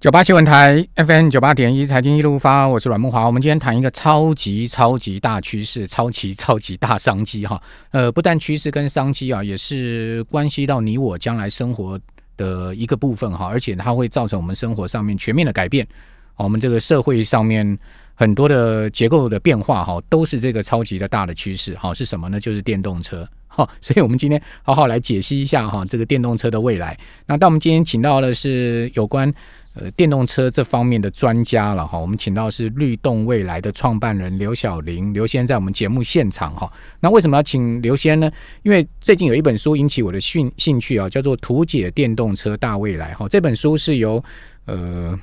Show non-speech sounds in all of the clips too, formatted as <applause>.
九八新闻台 FM 九八点一财经一路发，我是阮梦华。我们今天谈一个超级超级大趋势，超级超级大商机哈。呃，不但趋势跟商机啊，也是关系到你我将来生活的一个部分哈。而且它会造成我们生活上面全面的改变，我们这个社会上面很多的结构的变化哈，都是这个超级的大的趋势哈。是什么呢？就是电动车哈。<laughs> 所以我们今天好好来解析一下哈，这个电动车的未来。那当我们今天请到的是有关。呃，电动车这方面的专家了哈，我们请到是律动未来的创办人刘小林，刘先在我们节目现场哈。那为什么要请刘先呢？因为最近有一本书引起我的兴兴趣啊，叫做《图解电动车大未来》哈。这本书是由呃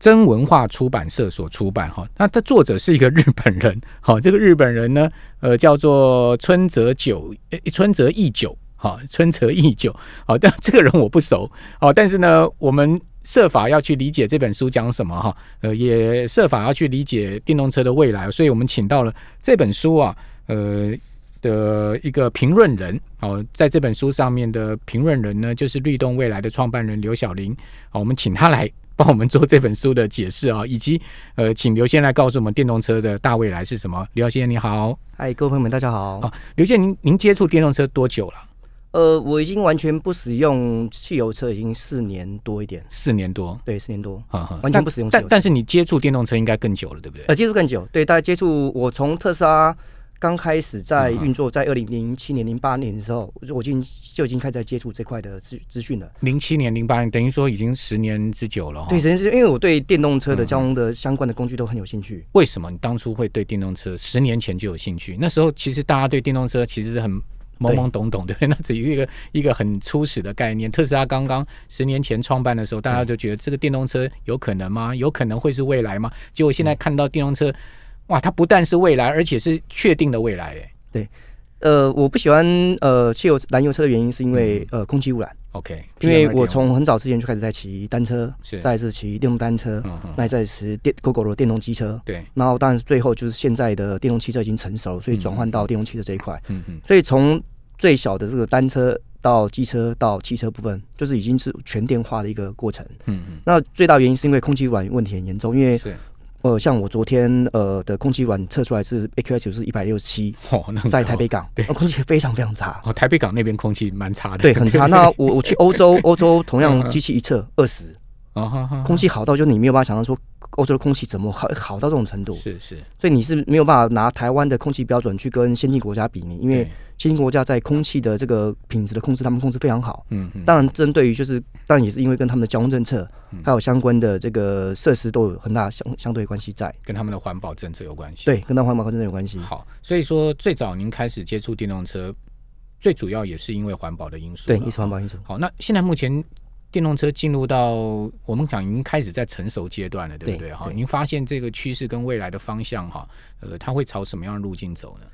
真文化出版社所出版哈。那这作者是一个日本人，好，这个日本人呢，呃，叫做春泽久，春泽义久，哈，春泽义久，好，但这个人我不熟，好，但是呢，我们。设法要去理解这本书讲什么哈，呃，也设法要去理解电动车的未来，所以我们请到了这本书啊，呃的一个评论人哦，在这本书上面的评论人呢，就是律动未来的创办人刘晓林，好，我们请他来帮我们做这本书的解释啊，以及呃，请刘先来告诉我们电动车的大未来是什么。刘先生你好，嗨，各位朋友们大家好。刘先，您您接触电动车多久了？呃，我已经完全不使用汽油车，已经四年多一点。四年多，对，四年多，哈哈，完全不使用。但但是你接触电动车应该更久了，对不对？呃，接触更久，对，大家接触我从特斯拉刚开始在运作，在二零零七年、零八年的时候，我就已经就已经开始在接触这块的资资讯了。零七年、零八年，等于说已经十年之久了。对，十年之，久，因为我对电动车的交通的相关的工具都很有兴趣。为什么你当初会对电动车十年前就有兴趣？那时候其实大家对电动车其实是很。懵懵懂懂，对不对？那只是一个 <laughs> 一个很初始的概念。特斯拉刚刚十年前创办的时候，大家就觉得这个电动车有可能吗？有可能会是未来吗？结果现在看到电动车，哇，它不但是未来，而且是确定的未来。哎，对，呃，我不喜欢呃汽油燃油车的原因是因为呃空气污染。OK，因为我从很早之前就开始在骑单车，是再次骑电动单车，嗯，那再次电狗狗的电动机车，对，然后但是最后就是现在的电动汽车已经成熟，所以转换到电动汽车这一块，嗯嗯，所以从最小的这个单车到机车到汽车部分，就是已经是全电化的一个过程。嗯嗯。那最大原因是因为空气染问题很严重，因为是呃，像我昨天呃的空气管测出来是 AQI 就是一百六十七，在台北港对，空气非常非常差。<laughs> 哦，台北港那边空气蛮差的，对，很差。<laughs> 那我我去欧洲，<laughs> 欧洲同样机器一测二十。空气好到就你没有办法想象说，欧洲的空气怎么好好到这种程度？是是，所以你是没有办法拿台湾的空气标准去跟先进国家比，因为先进国家在空气的这个品质的控制，他们控制非常好。嗯嗯。当然，针对于就是，但也是因为跟他们的交通政策还有相关的这个设施都有很大相相对关系在，跟他们的环保政策有关系。对，跟他们环保政策有关系。好，所以说最早您开始接触电动车，最主要也是因为环保的因素。对，一是环保因素。好，那现在目前。电动车进入到我们讲已经开始在成熟阶段了，对不对？哈，您发现这个趋势跟未来的方向哈，呃，它会朝什么样的路径走呢？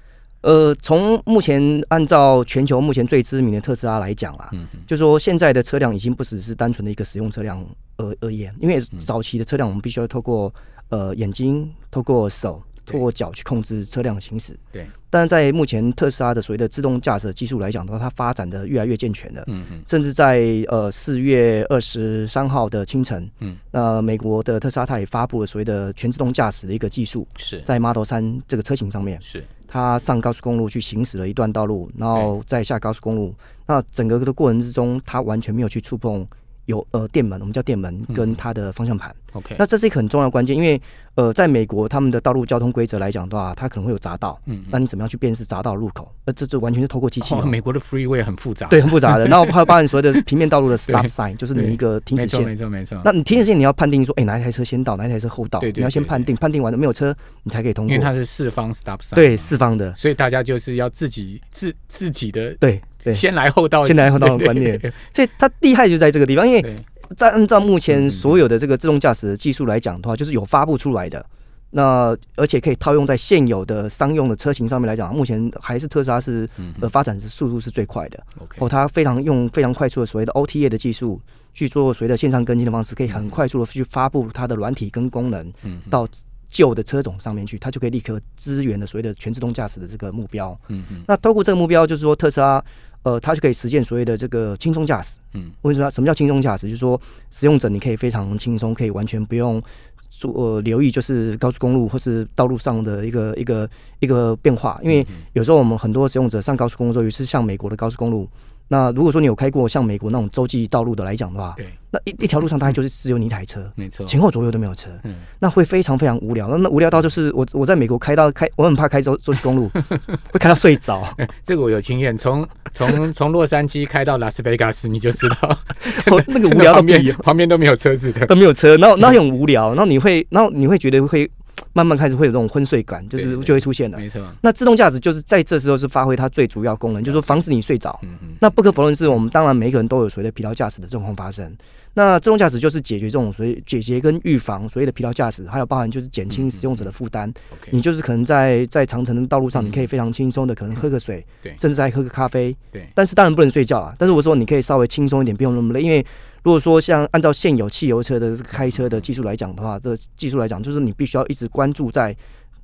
呃，从目前按照全球目前最知名的特斯拉来讲啦，嗯、就说现在的车辆已经不只是单纯的一个使用车辆而而言，因为早期的车辆我们必须要透过呃眼睛，透过手。透过脚去控制车辆行驶。对，但是在目前特斯拉的所谓的自动驾驶技术来讲的话，它发展的越来越健全了。嗯嗯。甚至在呃四月二十三号的清晨，嗯，那美国的特斯拉它也发布了所谓的全自动驾驶的一个技术。是。在 Model 三这个车型上面，是。它上高速公路去行驶了一段道路，然后再下高速公路。那整个的过程之中，它完全没有去触碰。有呃，电门我们叫电门，跟它的方向盘。OK，那这是一个很重要关键，因为呃，在美国他们的道路交通规则来讲的话，它可能会有匝道。嗯，那你怎么样去辨识匝道路口？呃，这这完全是透过机器。美国的 freeway 很复杂，对，很复杂的。<laughs> 然后还有包含所谓的 <laughs> 平面道路的 stop sign，就是你一个停止线，没错，没错。那你停止线你要判定说，哎，哪一台车先到，哪一台车后到？对，你要先判定，判定完了没有车，你才可以通过。因为它是四方 stop sign，对四方的，所以大家就是要自己自自己的对。先来后到，先来后到的观念，所以它厉害就在这个地方。因为在按照目前所有的这个自动驾驶技术来讲的话，就是有发布出来的，那而且可以套用在现有的商用的车型上面来讲，目前还是特斯拉是呃发展的速度是最快的。哦，它非常用非常快速的所谓的 O T a 的技术去做所谓的线上更新的方式，可以很快速的去发布它的软体跟功能到。旧的车种上面去，它就可以立刻支援的所谓的全自动驾驶的这个目标。嗯嗯，那透过这个目标，就是说特斯拉，呃，它就可以实现所谓的这个轻松驾驶。嗯，为什么？什么叫轻松驾驶？就是说，使用者你可以非常轻松，可以完全不用做呃、留意，就是高速公路或是道路上的一个一个一个变化。因为有时候我们很多使用者上高速公路，尤其是像美国的高速公路。那如果说你有开过像美国那种洲际道路的来讲的话，对，那一一条路上大概就是只有你一台车，没错，前后左右都没有车，嗯，那会非常非常无聊。那那无聊到就是我我在美国开到开，我很怕开州洲际公路，<laughs> 会开到睡着。<laughs> 这个我有经验，从从从洛杉矶开到拉斯维加斯，你就知道，<laughs> 那个无聊到边，旁边都没有车子的，都没有车，那那很无聊，那你会，那你会觉得会。慢慢开始会有这种昏睡感，就是就会出现了。没错，那自动驾驶就是在这时候是发挥它最主要功能，就是说防止你睡着。嗯嗯。那不可否认是我们当然每个人都有所谓的疲劳驾驶的状况发生。那自动驾驶就是解决这种所谓解决跟预防所谓的疲劳驾驶，还有包含就是减轻使用者的负担。你就是可能在在长城的道路上，你可以非常轻松的可能喝个水，对，甚至再喝个咖啡，对。但是当然不能睡觉啊。但是我说你可以稍微轻松一点，不用那么累，因为。如果说像按照现有汽油车的开车的技术来讲的话，这技术来讲就是你必须要一直关注在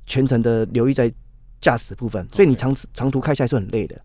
全程的留意在驾驶部分，所以你长长途开起来是很累的。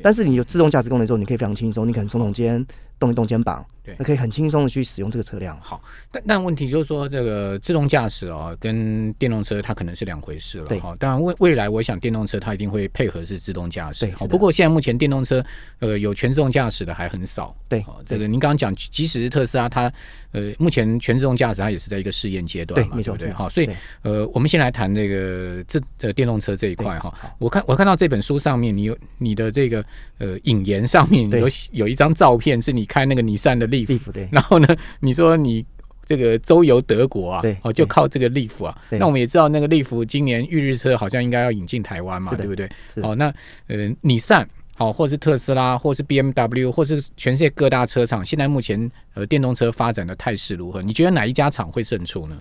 但是你有自动驾驶功能之后，你可以非常轻松，你可能从中间。动一动肩膀，对，那可以很轻松的去使用这个车辆。好，但但问题就是说，这个自动驾驶哦，跟电动车它可能是两回事了。对，当然未未来，我想电动车它一定会配合是自动驾驶。对，不过现在目前电动车，呃，有全自动驾驶的还很少。对，这个您刚刚讲，即使是特斯拉，它呃，目前全自动驾驶它也是在一个试验阶段。对，没错。对，好，所以呃，我们先来谈这个这呃电动车这一块哈。我看我看到这本书上面，你有你的这个呃引言上面有有一张照片是你。开那个尼桑的利 e 对。然后呢，你说你这个周游德国啊，对，哦，就靠这个利弗啊。那我们也知道那个利弗今年预日车好像应该要引进台湾嘛，对不对？好，那呃，尼桑好，或是特斯拉，或是 BMW，或是全世界各大车厂，现在目前呃电动车发展的态势如何？你觉得哪一家厂会胜出呢？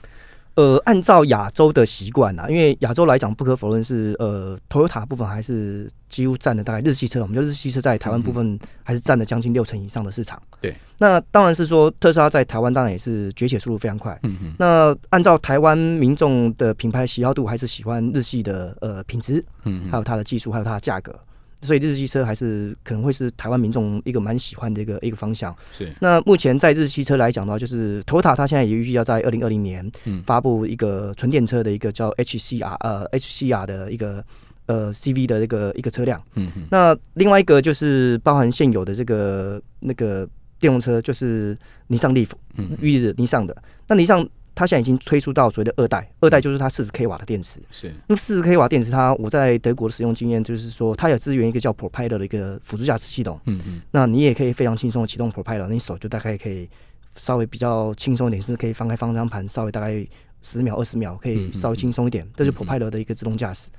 呃，按照亚洲的习惯啊，因为亚洲来讲，不可否认是呃，Toyota 部分还是几乎占了大概日系车。我们觉日系车在台湾部分还是占了将近六成以上的市场。对，那当然是说特斯拉在台湾当然也是崛起速度非常快。嗯嗯，那按照台湾民众的品牌喜好度，还是喜欢日系的呃品质，嗯，还有它的技术，还有它的价格。所以日系车还是可能会是台湾民众一个蛮喜欢的一个一个方向。是。那目前在日系车来讲的话，就是头塔它现在也预计要在二零二零年，发布一个纯电车的一个叫 HCR 呃 HCR 的一个呃 CV 的一个一个车辆。嗯。那另外一个就是包含现有的这个那个电动车，就是尼桑 Leaf，嗯，日尼桑的。那尼桑它现在已经推出到所谓的二代，二代就是它四十 k 瓦的电池。是。那么四十 k 瓦电池，它我在德国的使用经验就是说，它有支援一个叫 Propilot 的一个辅助驾驶系统。嗯嗯。那你也可以非常轻松的启动 Propilot，你手就大概可以稍微比较轻松一点，是可以放开方向盘，稍微大概十秒二十秒可以稍微轻松一点，这是 Propilot 的一个自动驾驶。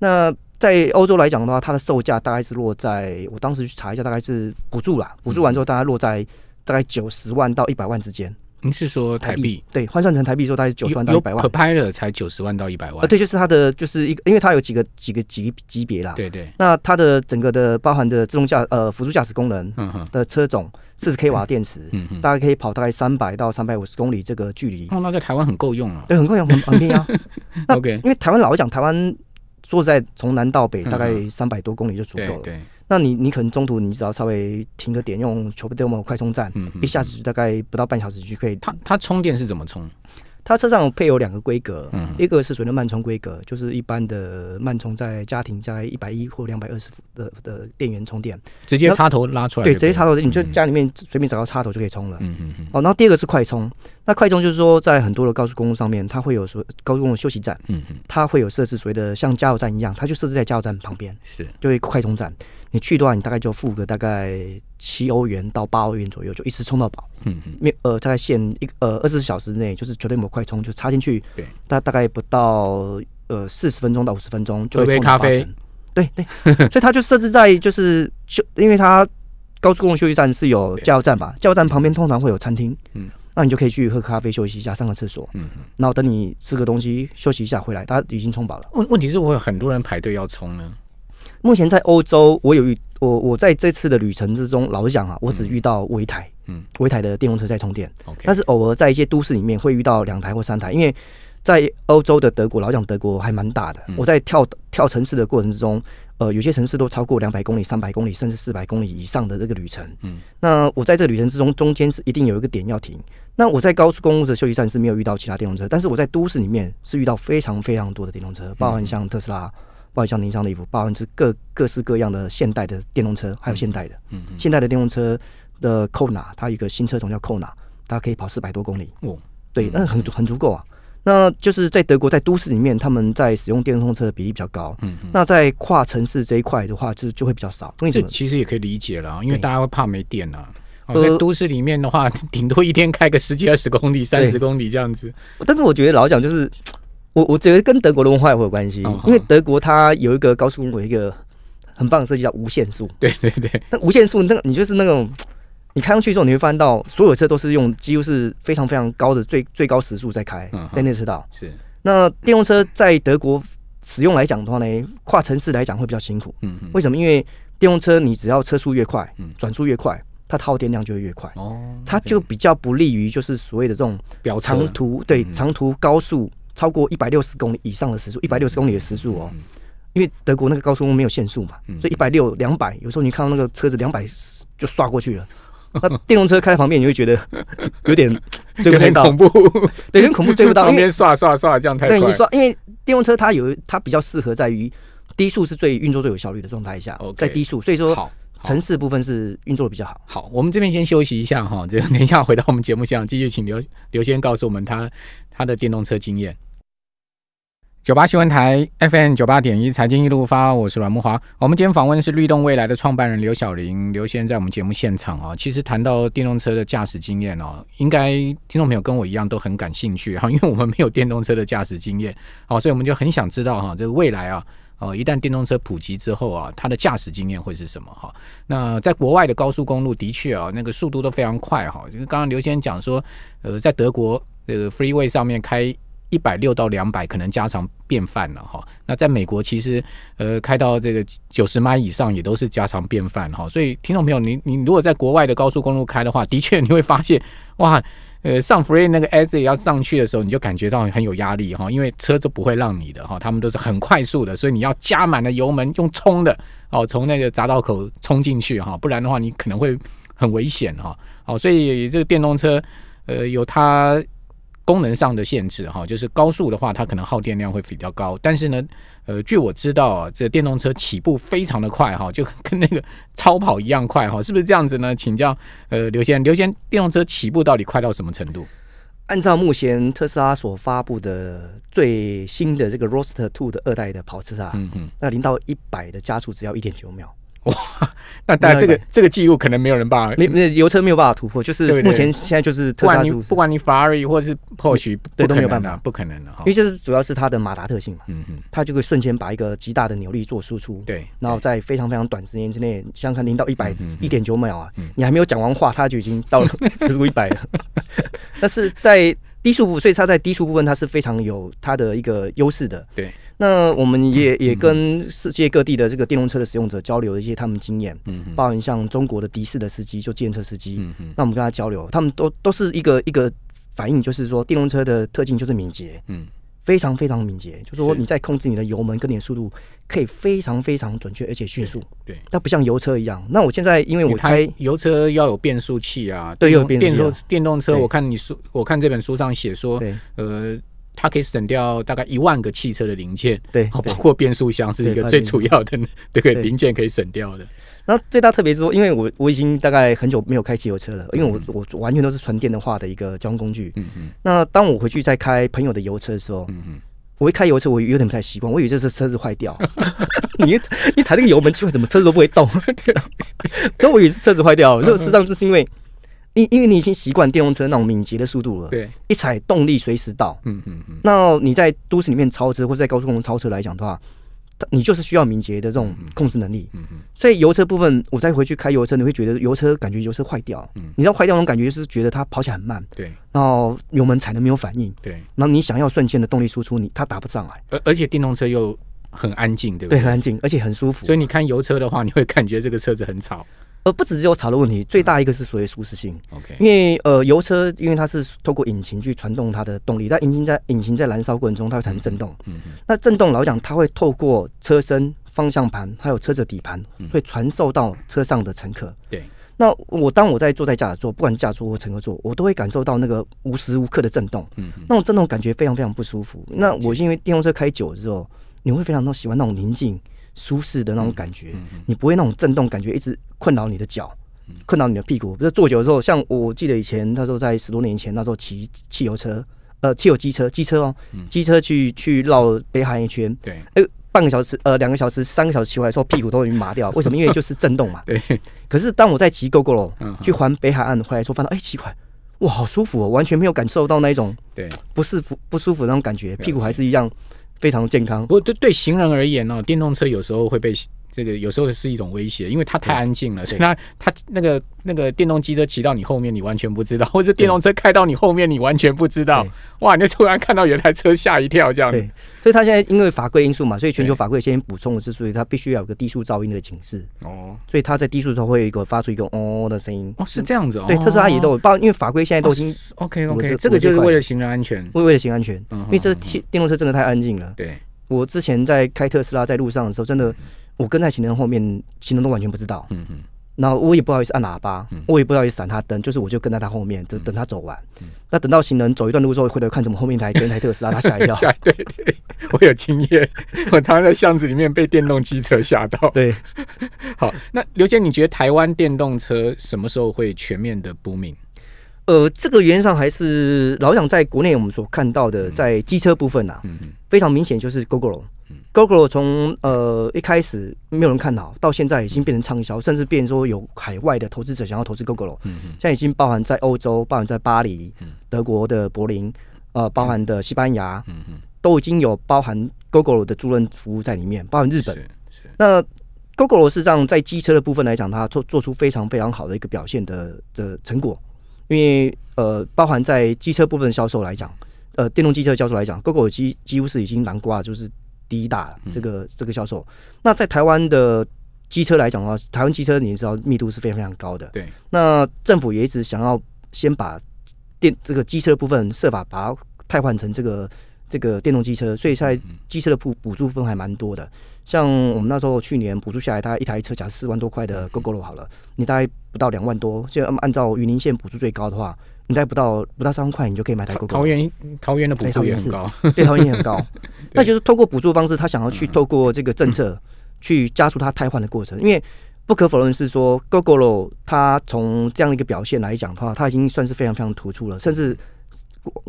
那在欧洲来讲的话，它的售价大概是落在我当时去查一下，大概是补助啦，补助完之后大概落在大概九十万到一百万之间。您是说台币？对，换算成台币说大概是九十万到一百万，可拍了才九十万到一百万。呃，对，就是它的就是一个，因为它有几个几个级级别啦。对对。那它的整个的包含的自动驾呃辅助驾驶功能的车种，四十 k 瓦电池，嗯大概可以跑大概三百到三百五十公里这个距离。哦，那在台湾很够用啊。对，很够用，很便宜啊。OK。因为台湾老讲台湾。坐在从南到北大概三百多公里就足够了。对，那你你可能中途你只要稍微停个点，用 Chubdemo 快充站，一下子就大概不到半小时就可以。它它充电是怎么充？它车上配有两个规格，一个是所谓的慢充规格，就是一般的慢充，在家庭在一百一或两百二十伏的的电源充电，直接插头拉出来，对，直接插头，你就家里面随便找个插头就可以充了。嗯嗯嗯。哦，然后第二个是快充，那快充就是说在很多的高速公路上面，它会有所高速公路休息站，嗯嗯，它会有设置所谓的像加油站一样，它就设置在加油站旁边，是，就是快充站。你去的话，你大概就付个大概七欧元到八欧元左右，就一次充到饱。嗯嗯，没呃，在限一呃二十四小时内，就是绝对没快充，就插进去。对，大大概不到呃四十分钟到五十分钟就会充杯咖啡，对对，<laughs> 所以它就设置在就是就因为它高速公路休息站是有加油站吧？加油站旁边通常会有餐厅，嗯，那你就可以去喝咖啡休息一下，上个厕所，嗯嗯，然后等你吃个东西休息一下回来，它已经充饱了。问问题是我有很多人排队要充呢。目前在欧洲，我有遇我我在这次的旅程之中，老实讲啊，我只遇到微台，嗯，微台的电动车在充电。但是偶尔在一些都市里面会遇到两台或三台，因为在欧洲的德国，老讲德国还蛮大的。我在跳跳城市的过程之中，呃，有些城市都超过两百公里、三百公里甚至四百公里以上的这个旅程。嗯，那我在这旅程之中，中间是一定有一个点要停。那我在高速公路的休息站是没有遇到其他电动车，但是我在都市里面是遇到非常非常多的电动车，包含像特斯拉。外向、内商的衣服，包含是各各式各样的现代的电动车，还有现代的嗯现代的电动车的扣哪？它一个新车种叫扣哪，它可以跑四百多公里哦，对，那很很足够啊。那就是在德国在都市里面，他们在使用电动车的比例比较高。嗯，那在跨城市这一块的话，就就会比较少。这其实也可以理解了，因为大家会怕没电呐。在都市里面的话，<laughs> 顶多一天开个十几二十公里、三十公里这样子。但是我觉得老讲就是。我我觉得跟德国的文化也会有关系，因为德国它有一个高速公路，一个很棒的设计叫无限速。对对对，那无限速，那你就是那种你开上去之后，你会发现到所有车都是用几乎是非常非常高的最最高时速在开，在内车道。是。那电动车在德国使用来讲的话呢，跨城市来讲会比较辛苦。嗯。为什么？因为电动车你只要车速越快，转速越快，它耗电量就会越快。哦。它就比较不利于就是所谓的这种长途对长途高速。超过一百六十公里以上的时速，一百六十公里的时速哦，因为德国那个高速公路没有限速嘛，所以一百六两百，有时候你看到那个车子两百就刷过去了，那电动车开在旁边，你会觉得 <laughs> 有点 <laughs> 追有点恐怖，有点恐怖追不到，<laughs> 那边刷刷刷，这样太快。对，刷，因为电动车它有它比较适合在于低速是最运作最有效率的状态下，在低速，所以说城市部分是运作的比较好。好，我们这边先休息一下哈，这等一下回到我们节目现场，继续请刘刘先告诉我们他他的电动车经验。九八新闻台 FM 九八点一，财经一路发，我是阮慕华。我们今天访问的是律动未来的创办人刘晓玲，刘先生在我们节目现场啊。其实谈到电动车的驾驶经验哦，应该听众朋友跟我一样都很感兴趣哈，<laughs> 因为我们没有电动车的驾驶经验，好，所以我们就很想知道哈，这未来啊，哦，一旦电动车普及之后啊，它的驾驶经验会是什么哈？那在国外的高速公路的确啊，那个速度都非常快哈，就是刚刚刘先生讲说，呃，在德国呃，Freeway 上面开。一百六到两百可能家常便饭了哈。那在美国其实，呃，开到这个九十迈以上也都是家常便饭哈。所以听众朋友，你你如果在国外的高速公路开的话，的确你会发现，哇，呃，上 f r e e 那个 e z 要上去的时候，你就感觉到很有压力哈，因为车都不会让你的哈，他们都是很快速的，所以你要加满了油门用冲的哦，从那个匝道口冲进去哈，不然的话你可能会很危险哈。好，所以这个电动车，呃，有它。功能上的限制哈，就是高速的话，它可能耗电量会比较高。但是呢，呃，据我知道啊，这电动车起步非常的快哈，就跟那个超跑一样快哈，是不是这样子呢？请教呃，刘先，刘先，电动车起步到底快到什么程度？按照目前特斯拉所发布的最新的这个 r o s t e r Two 的二代的跑车啊，嗯嗯，那零到一百的加速只要一点九秒。哇，那但这个这个记录可能没有人办，那那油车没有办法突破，就是目前现在就是，不管你不管你 Ferrari 或是 Porsche，都没有办法，不可能的哈，因为这是主要是它的马达特性嘛，嗯嗯，它就会瞬间把一个极大的扭力做输出，对，然后在非常非常短时间之内，像看零到一百一点九秒啊，你还没有讲完话，它就已经到了几乎 <laughs> 一百了，<laughs> 但是在。低速部，所以它在低速部分它是非常有它的一个优势的。对，那我们也也跟世界各地的这个电动车的使用者交流一些他们经验，嗯，包括像中国的的士的司机就电车司机，嗯嗯，那我们跟他交流，他们都都是一个一个反应，就是说电动车的特性就是敏捷，嗯。非常非常敏捷，就是说你在控制你的油门跟你的速度，可以非常非常准确而且迅速。对，它不像油车一样。那我现在因为我开油车要有变速器啊，对，有变速器。电动车，我看你书，我看这本书上写说，呃，它可以省掉大概一万个汽车的零件，对，包括变速箱是一个最主要的这个零件可以省掉的。那最大特别是说，因为我我已经大概很久没有开汽油车了，因为我我完全都是纯电的化的一个交通工具。嗯嗯。那当我回去再开朋友的油车的时候，嗯嗯，我一开油车，我有点不太习惯，我以为这是车子坏掉，<laughs> 你你踩那个油门，奇怪，怎么车子都不会动。<laughs> <laughs> 那我以为是车子坏掉了，就事实上这是因为，因因为你已经习惯电动车那种敏捷的速度了。对。一踩动力随时到。嗯嗯嗯。那你在都市里面超车或者在高速公路超车来讲的话，你就是需要敏捷的这种控制能力，所以油车部分，我再回去开油车，你会觉得油车感觉油车坏掉，你知道坏掉那种感觉就是觉得它跑起来很慢，对，然后油门踩的没有反应，对，然后你想要瞬间的动力输出，你它打不上来，而而且电动车又很安静，对不对？对，很安静，而且很舒服。所以你看油车的话，你会感觉这个车子很吵。而不只只有吵的问题，最大一个是所谓舒适性。OK，因为呃，油车因为它是透过引擎去传动它的动力，它引擎在引擎在燃烧过程中，它会产生震动。嗯那震动老讲，它会透过车身、方向盘还有车子底盘，会传授到车上的乘客。对。那我当我在坐在驾驶座，不管驾座或乘客座，我都会感受到那个无时无刻的震动。嗯。那种震动感觉非常非常不舒服。那我因为电动车开久了之后，你会非常喜欢那种宁静。舒适的那种感觉，你不会那种震动感觉一直困扰你的脚，困扰你的屁股。不是坐久的时候，像我记得以前那时候在十多年前，那时候骑汽油车，呃，汽油机车，机车哦，机车去去绕北海一圈，对，哎，半个小时，呃，两个小时，三个小时骑回来的时候，屁股都已经麻掉。<laughs> 为什么？因为就是震动嘛。对。可是当我在骑 GO GO 去环北海岸回来时候，发现哎，奇怪。哇，好舒服哦，完全没有感受到那一种，对，不舒服不舒服那种感觉，屁股还是一样。非常健康。不过，对对行人而言呢，电动车有时候会被这个有时候是一种威胁，因为它太安静了。所那它那个那个电动机车骑到你后面，你完全不知道；或者电动车开到你后面，你完全不知道。哇！你突然看到有台车，吓一跳这样。所以它现在因为法规因素嘛，所以全球法规先补充的是，所以它必须要有个低速噪音的警示。哦，所以它在低速的时候会有一个发出一个哦的声音。哦，是这样子哦。对，特斯拉也都报，因为法规现在都已经 OK OK，这个就是为了行人安全，为为了行安全。嗯，因为这电动车真的太安静了。对，我之前在开特斯拉在路上的时候，真的我跟在行人后面，行人都完全不知道。嗯嗯。那我也不好意思按喇叭，我也不好意思闪他灯，就是我就跟在他后面，等等他走完。那等到行人走一段路之后，回头看怎么后面台跟台特斯拉，他吓一跳。吓 <laughs> 对对，我有经验，我常常在巷子里面被电动机车吓到。对，好，那刘坚，你觉得台湾电动车什么时候会全面的扑灭？呃，这个原因上还是老想在国内我们所看到的，在机车部分呐，非常明显就是 g o g l 龙。g o g o 从呃一开始没有人看好，到现在已经变成畅销，甚至变说有海外的投资者想要投资 Google。嗯嗯，现在已经包含在欧洲，包含在巴黎、德国的柏林，呃，包含的西班牙，嗯嗯，都已经有包含 Google 的租赁服务在里面，包含日本。那 Google 是上在机车的部分来讲，它做做出非常非常好的一个表现的的成果，因为呃，包含在机车部分销售来讲，呃，电动机车销售来讲，Google 几几乎是已经南瓜，就是。第一大这个这个销售，那在台湾的机车来讲的话，台湾机车你知道密度是非常非常高的。对，那政府也一直想要先把电这个机车部分设法把它替换成这个这个电动机车，所以在机车的补补助分还蛮多的。像我们那时候去年补助下来，大概一台车加四万多块的 GoGo 罗好了，你大概不到两万多。就按按照云林县补助最高的话。你贷不到不到三万块，你就可以买台 Google。桃园，桃园的补也很高，<laughs> 对，桃园也很高。<laughs> 那就是透过补助方式，他想要去透过这个政策去加速他汰换的过程。因为不可否认是说，Google 它从这样的一个表现来讲的话，它已经算是非常非常突出了，甚至。光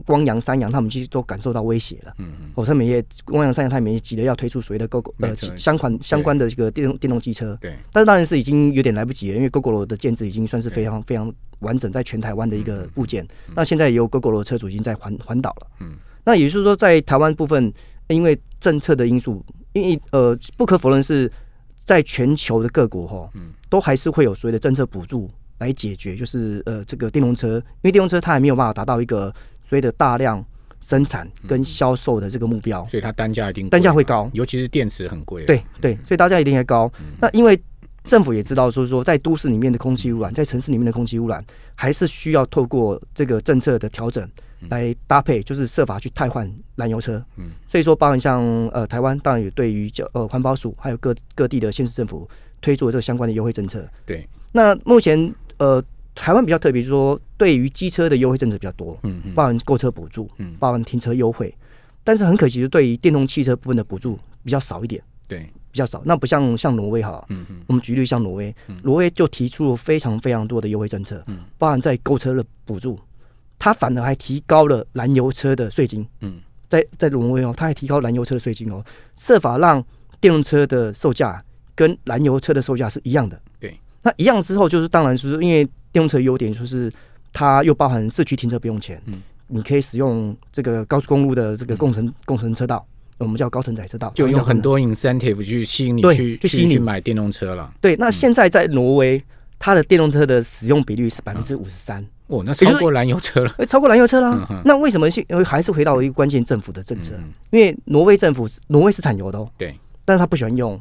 光阳、三阳，他们其实都感受到威胁了。嗯嗯，哦，他们也光阳、三阳，他们也急着要推出所谓的 GoGo 呃相关相关的这个电动电动机车。对，但是当然是已经有点来不及了，因为 GoGo 的建制已经算是非常非常完整，在全台湾的一个部件。那现在有 GoGo 的车主已经在环环岛了。嗯，那也就是说，在台湾部分，因为政策的因素，因为呃，不可否认是，在全球的各国哈，嗯，都还是会有所谓的政策补助。来解决，就是呃，这个电动车，因为电动车它还没有办法达到一个所谓的大量生产跟销售的这个目标，所以它单价一定单价会高，尤其是电池很贵。对对，所以大家一定也高。那因为政府也知道，说说在都市里面的空气污染，在城市里面的空气污染还是需要透过这个政策的调整来搭配，就是设法去汰换燃油车。嗯，所以说包含像呃台湾，当然也对于叫呃环保署，还有各各地的县市政府推出这个相关的优惠政策。对，那目前。呃，台湾比较特别，就是说对于机车的优惠政策比较多，嗯嗯，包含购车补助，嗯，包含停车优惠，但是很可惜，就对于电动汽车部分的补助比较少一点，对，比较少。那不像像挪威哈，嗯嗯，我们举例像挪威，挪威就提出了非常非常多的优惠政策，嗯，包含在购车的补助，他反而还提高了燃油车的税金，嗯，在在挪威哦，他还提高燃油车的税金哦，设法让电动车的售价跟燃油车的售价是一样的。那一样之后就是，当然是因为电动车优点，就是它又包含社区停车不用钱，嗯，你可以使用这个高速公路的这个共乘共乘车道，我们叫高承载车道，就用很多 incentive 去吸引你去去去买电动车了。对，那现在在挪威，它的电动车的使用比率是百分之五十三，哦，那超过燃油车了，哎，<laughs> 超过燃油车啦。那为什么？现还是回到一个关键，政府的政策，因为挪威政府是挪威是产油的，哦。对，但是他不喜欢用。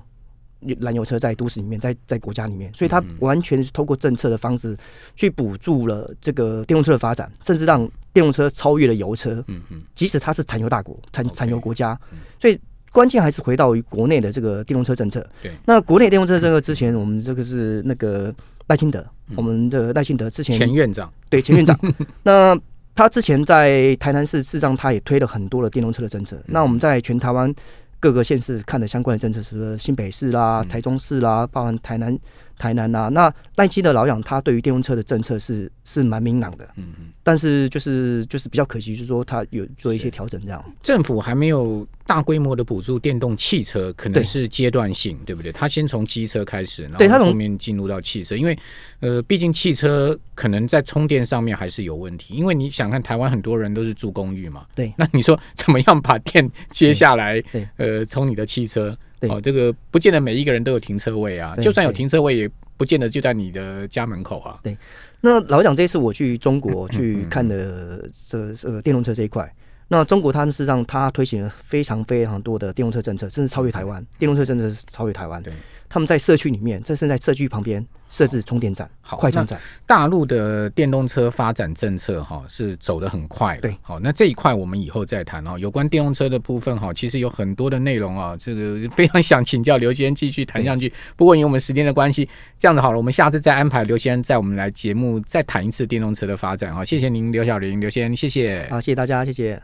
燃油车在都市里面，在在国家里面，所以它完全是通过政策的方式去补助了这个电动车的发展，甚至让电动车超越了油车。嗯嗯，即使它是产油大国、产产油国家，所以关键还是回到国内的这个电动车政策。对，那国内电动车政策之前，我们这个是那个赖清德，我们的赖清德之前前院长，对前院长。<laughs> 那他之前在台南市市上，他也推了很多的电动车的政策。那我们在全台湾。各个县市看的相关的政策，是新北市啦、台中市啦，包含台南。台南呐，那赖奇的老养他对于电动车的政策是是蛮明朗的，嗯嗯，但是就是就是比较可惜，就是说他有做一些调整这样。政府还没有大规模的补助电动汽车，可能是阶段性，对不对？他先从机车开始，然后后面进入到汽车，因为呃，毕竟汽车可能在充电上面还是有问题，因为你想看台湾很多人都是住公寓嘛，对，那你说怎么样把电接下来？对，呃，从你的汽车。哦，这个不见得每一个人都有停车位啊，就算有停车位，也不见得就在你的家门口啊。对，那老蒋这次我去中国去看的这呃电动车这一块，那中国他们是让他推行了非常非常多的电动车政策，甚至超越台湾电动车政策是超越台湾。对。他们在社区里面，这是在社区旁边设置充电站、好，快充站。大陆的电动车发展政策哈是走得很快。对，好，那这一块我们以后再谈哦。有关电动车的部分哈，其实有很多的内容啊，这个非常想请教刘先生继续谈下去。不过因为我们时间的关系，这样子好了，我们下次再安排刘先生在我们来节目再谈一次电动车的发展啊。谢谢您，刘小玲，刘先生，谢谢。好，谢谢大家，谢谢。